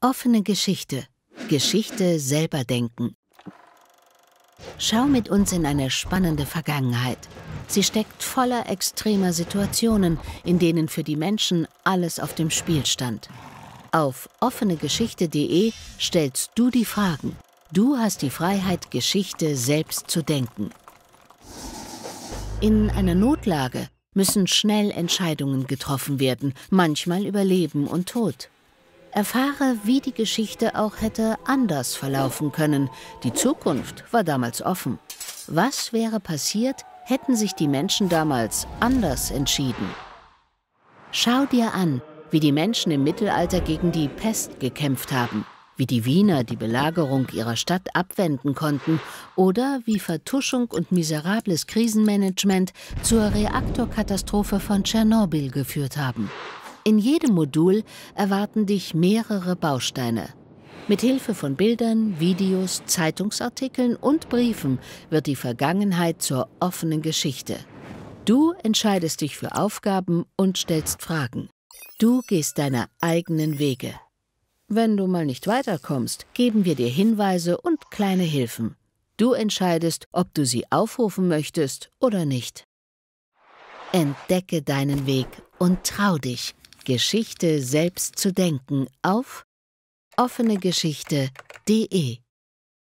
Offene Geschichte. Geschichte selber denken. Schau mit uns in eine spannende Vergangenheit. Sie steckt voller extremer Situationen, in denen für die Menschen alles auf dem Spiel stand. Auf offenegeschichte.de stellst du die Fragen. Du hast die Freiheit, Geschichte selbst zu denken. In einer Notlage müssen schnell Entscheidungen getroffen werden, manchmal über Leben und Tod. Erfahre, wie die Geschichte auch hätte anders verlaufen können. Die Zukunft war damals offen. Was wäre passiert, hätten sich die Menschen damals anders entschieden? Schau dir an, wie die Menschen im Mittelalter gegen die Pest gekämpft haben, wie die Wiener die Belagerung ihrer Stadt abwenden konnten oder wie Vertuschung und miserables Krisenmanagement zur Reaktorkatastrophe von Tschernobyl geführt haben. In jedem Modul erwarten dich mehrere Bausteine. Mit Hilfe von Bildern, Videos, Zeitungsartikeln und Briefen wird die Vergangenheit zur offenen Geschichte. Du entscheidest dich für Aufgaben und stellst Fragen. Du gehst deine eigenen Wege. Wenn du mal nicht weiterkommst, geben wir dir Hinweise und kleine Hilfen. Du entscheidest, ob du sie aufrufen möchtest oder nicht. Entdecke deinen Weg und trau dich. Geschichte selbst zu denken auf offenegeschichte.de